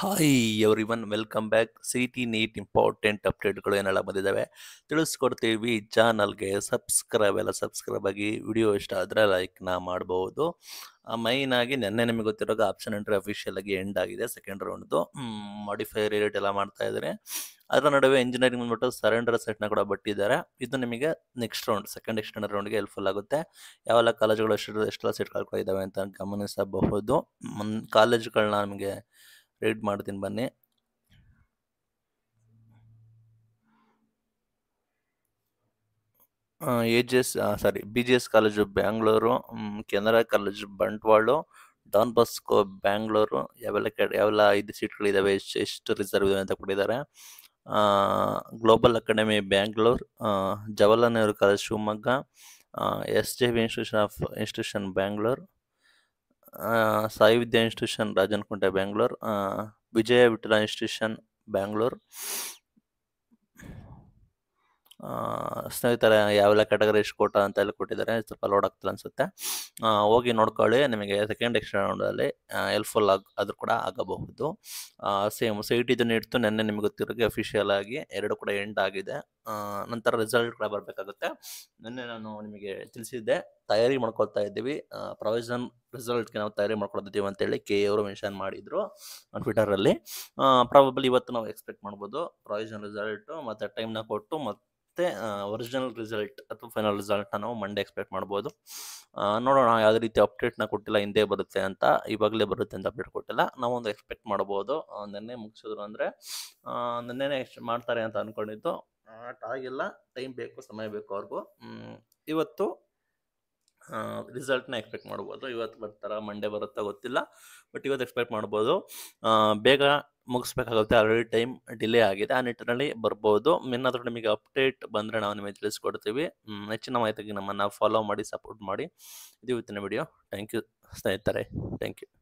hi everyone welcome back C T NEET important ಅಪ್ಡೇಟ್ಗಳು ಏನೆಲ್ಲ ಬಂದಿದ್ದಾವೆ ತಿಳಿಸ್ಕೊಡ್ತೀವಿ ಚಾನಲ್ಗೆ ಸಬ್ಸ್ಕ್ರೈಬ್ ಎಲ್ಲ ಸಬ್ಸ್ಕ್ರೈಬ್ ಆಗಿ ವಿಡಿಯೋ ಇಷ್ಟ ಆದರೆ ಲೈಕ್ನ ಮಾಡ್ಬೋದು ಮೈನ್ ಆಗಿ ನಿನ್ನೆ ನಿಮಗೆ ಗೊತ್ತಿರೋದು ಆಪ್ಷನ್ ಎಂಟ್ರಿ ಅಫಿಷಿಯಲ್ ಆಗಿ ಎಂಡ್ ಆಗಿದೆ ಸೆಕೆಂಡ್ ರೌಂಡ್ದು ಮಾಡಿಫೈ ರೇಟ್ ಎಲ್ಲ ಮಾಡ್ತಾ ಇದ್ದಾರೆ ಅದರ ನಡುವೆ ಇಂಜಿನಿಯರಿಂಗ್ ಬಂದ್ಬಿಟ್ಟು ಸರೆಂಡರ್ ಸೆಟ್ನ ಕೂಡ ಬಟ್ಟಿದ್ದಾರೆ ಇದು ನಿಮಗೆ ನೆಕ್ಸ್ಟ್ ರೌಂಡ್ ಸೆಕೆಂಡ್ ಎಕ್ಸ್ಟೆಂಡರ್ ರೌಂಡ್ಗೆ ಹೆಲ್ಪ್ಫುಲ್ ಆಗುತ್ತೆ ಯಾವೆಲ್ಲ ಕಾಲೇಜುಗಳು ಎಷ್ಟು ಎಷ್ಟೆಲ್ಲ ಸೀಟ್ ಇದ್ದಾವೆ ಅಂತ ಗಮನಿಸಬಹುದು ಕಾಲೇಜುಗಳನ್ನ ನಮಗೆ ಎಡಿಟ್ ಮಾಡ್ತೀನಿ ಬನ್ನಿ A G S sorry B G S college Bangalore Canara college Bantwal Don Bosco Bangalore ಯಾವೆಲ್ಲ ಕಡೆ ಯಾವೆಲ್ಲ ಐದು ಸೀಟ್ಗಳಿದ್ದಾವೆ ಎಷ್ಟು ಎಷ್ಟು ರಿಸರ್ವ್ ಇದೆ ಅಂತ ಕೊಟ್ಟಿದ್ದಾರೆ Global Academy Bangalore Jawaharlal Nehru college Shivamogga S J B institution of institution Bangalore Sai Vidya institution Rajanukunte Bengaluru Vijaya Vittala institution Bengaluru ಸ್ನೇಹಿತರೆ ಯಾವೆಲ್ಲ ಕ್ಯಾಟಗರಿ ಇಷ್ಟು ಕೋಟ ಅಂತ ಎಲ್ಲ ಕೊಟ್ಟಿದ್ದಾರೆ ಸ್ವಲ್ಪ ಲೋಡ್ ಆಗ್ತಿಲ್ಲ ಅನ್ಸುತ್ತೆ ಹೋಗಿ ನೋಡ್ಕೊಳ್ಳಿ ನಿಮಗೆ ಸೆಕೆಂಡ್ ರೌಂಡಲ್ಲಿ ಎಲ್ಪ್ಫುಲ್ ಆಗ ಆದರೂ ಕೂಡ ಆಗಬಹುದು ಸೇಮ್ ಸಿ ಇ ಟಿ ನಿನ್ನೆ ನಿಮಗೆ ಗೊತ್ತಿರೋಗೆ ಅಫಿಷಿಯಲ್ ಆಗಿ ಎರಡು ಕೂಡ ಎಂಡ್ ಆಗಿದೆ ನಂತರ ರಿಸಲ್ಟ್ ಕೂಡ ಬರಬೇಕಾಗುತ್ತೆ ನಿನ್ನೆ ನಾನು ನಿಮಗೆ ತಿಳಿಸಿದ್ದೆ ತಯಾರಿ ಮಾಡ್ಕೊಳ್ತಾ ಇದ್ದೀವಿ ಪ್ರೊವಿಷನ್ ರಿಸಲ್ಟ್ಗೆ ನಾವು ತಯಾರಿ ಮಾಡ್ಕೊಳ್ತಿದ್ದೀವಿ ಅಂತೇಳಿ ಕೆ ಅವರು ಮೆನ್ಷನ್ ಮಾಡಿದರು ಟ್ವಿಟರಲ್ಲಿ ಪ್ರಾಬಬಲಿ ಇವತ್ತು ನಾವು ಎಕ್ಸ್ಪೆಕ್ಟ್ ಮಾಡ್ಬೋದು ಪ್ರೊವಿಷನ್ ರಿಸಲ್ಟು ಮತ್ತು ಟೈಮ್ನ ಕೊಟ್ಟು ಮತ್ತು ಮತ್ತೆ ಒರಿಜಿನಲ್ ರಿಸಲ್ಟ್ ಅಥವಾ ಫೈನಲ್ ರಿಸಲ್ಟ್ನ ನಾವು ಮಂಡೇ ಎಕ್ಸ್ಪೆಕ್ಟ್ ಮಾಡ್ಬೋದು ನೋಡೋಣ ಯಾವ ರೀತಿ ಅಪ್ಡೇಟ್ನ ಕೊಟ್ಟಿಲ್ಲ ಹಿಂದೆ ಬರುತ್ತೆ ಅಂತ ಇವಾಗಲೇ ಬರುತ್ತೆ ಅಂತ ಅಪ್ಡೇಟ್ ಕೊಟ್ಟಿಲ್ಲ ನಾವೊಂದು ಎಕ್ಸ್ಪೆಕ್ಟ್ ಮಾಡ್ಬೋದು ನೆನ್ನೆ ಮುಗಿಸಿದ್ರು ಅಂದ್ರೆ ನೆನ್ನೆನೇ ಮಾಡ್ತಾರೆ ಅಂತ ಅನ್ಕೊಂಡಿದ್ದು ಆಗಿಲ್ಲ ಟೈಮ್ ಬೇಕು ಸಮಯ ಬೇಕು ಅವ್ರಿಗೂ ಇವತ್ತು ರಿಸಲ್ಟ್ನ ಎಕ್ಸ್ಪೆಕ್ಟ್ ಮಾಡ್ಬೋದು ಇವತ್ತು ಬರ್ತಾರ ಮಂಡೇ ಬರುತ್ತಾ ಗೊತ್ತಿಲ್ಲ ಬಟ್ ಇವತ್ತು ಎಕ್ಸ್ಪೆಕ್ಟ್ ಮಾಡ್ಬೋದು ಬೇಗ ಮುಗಿಸ್ಬೇಕಾಗುತ್ತೆ ಆಲ್ರೆಡಿ ಟೈಮ್ ಡಿಲೇ ಆಗಿದೆ ಆ ನಿಟ್ಟಿನಲ್ಲಿ ಬರ್ಬೋದು ಇನ್ನಾದರೂ ನಿಮಗೆ ಅಪ್ಡೇಟ್ ಬಂದರೆ ನಾವು ನಿಮಗೆ ತಿಳಿಸ್ಕೊಡ್ತೀವಿ ಹೆಚ್ಚಿನ ಮಾಹಿತಿಗೆ ನಮ್ಮನ್ನು ಫಾಲೋ ಮಾಡಿ ಸಪೋರ್ಟ್ ಮಾಡಿ ಇದು ಇವತ್ತಿನ ವಿಡಿಯೋ ಥ್ಯಾಂಕ್ ಯು ಸ್ನೇಹಿತರೆ ಥ್ಯಾಂಕ್ ಯು